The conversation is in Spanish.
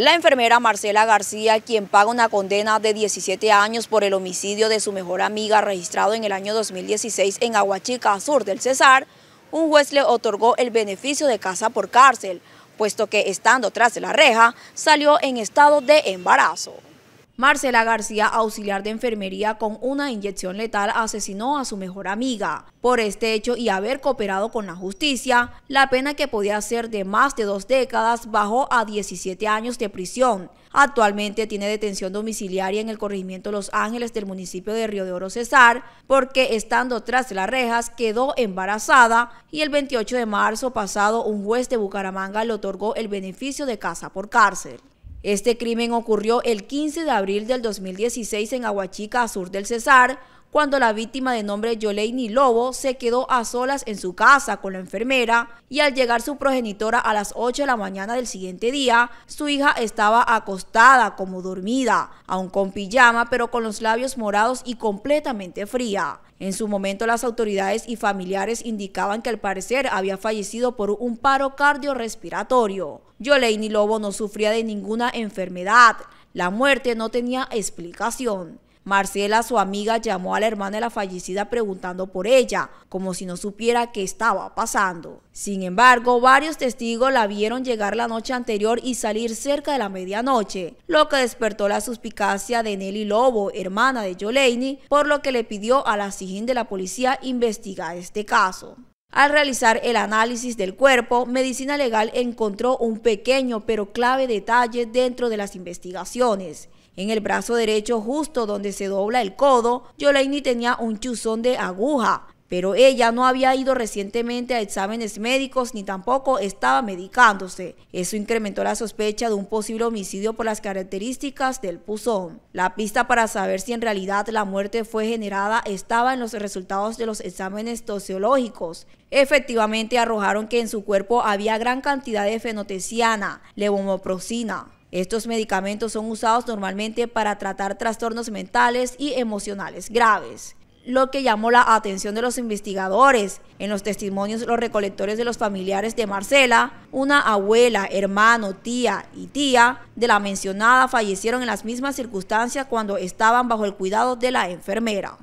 La enfermera Marcela García, quien paga una condena de 17 años por el homicidio de su mejor amiga registrado en el año 2016 en Aguachica, sur del Cesar, un juez le otorgó el beneficio de casa por cárcel, puesto que estando tras la reja salió en estado de embarazo. Marcela García, auxiliar de enfermería con una inyección letal, asesinó a su mejor amiga. Por este hecho y haber cooperado con la justicia, la pena que podía ser de más de dos décadas bajó a 17 años de prisión. Actualmente tiene detención domiciliaria en el corregimiento Los Ángeles del municipio de Río de Oro Cesar, porque estando tras las rejas quedó embarazada y el 28 de marzo pasado un juez de Bucaramanga le otorgó el beneficio de casa por cárcel. Este crimen ocurrió el 15 de abril del 2016 en Aguachica, sur del Cesar, cuando la víctima de nombre Yoleini Lobo se quedó a solas en su casa con la enfermera y al llegar su progenitora a las 8 de la mañana del siguiente día, su hija estaba acostada como dormida, aún con pijama pero con los labios morados y completamente fría. En su momento las autoridades y familiares indicaban que al parecer había fallecido por un paro cardiorrespiratorio. Yoleini Lobo no sufría de ninguna enfermedad. La muerte no tenía explicación. Marcela, su amiga, llamó a la hermana de la fallecida preguntando por ella, como si no supiera qué estaba pasando. Sin embargo, varios testigos la vieron llegar la noche anterior y salir cerca de la medianoche, lo que despertó la suspicacia de Nelly Lobo, hermana de Jolene, por lo que le pidió a la SIGIN de la policía investigar este caso. Al realizar el análisis del cuerpo, Medicina Legal encontró un pequeño pero clave detalle dentro de las investigaciones, en el brazo derecho, justo donde se dobla el codo, Yolaini tenía un chuzón de aguja, pero ella no había ido recientemente a exámenes médicos ni tampoco estaba medicándose. Eso incrementó la sospecha de un posible homicidio por las características del puzón. La pista para saber si en realidad la muerte fue generada estaba en los resultados de los exámenes tosiológicos. Efectivamente arrojaron que en su cuerpo había gran cantidad de fenotesiana, levomoprosina, estos medicamentos son usados normalmente para tratar trastornos mentales y emocionales graves lo que llamó la atención de los investigadores. En los testimonios, los recolectores de los familiares de Marcela, una abuela, hermano, tía y tía de la mencionada fallecieron en las mismas circunstancias cuando estaban bajo el cuidado de la enfermera.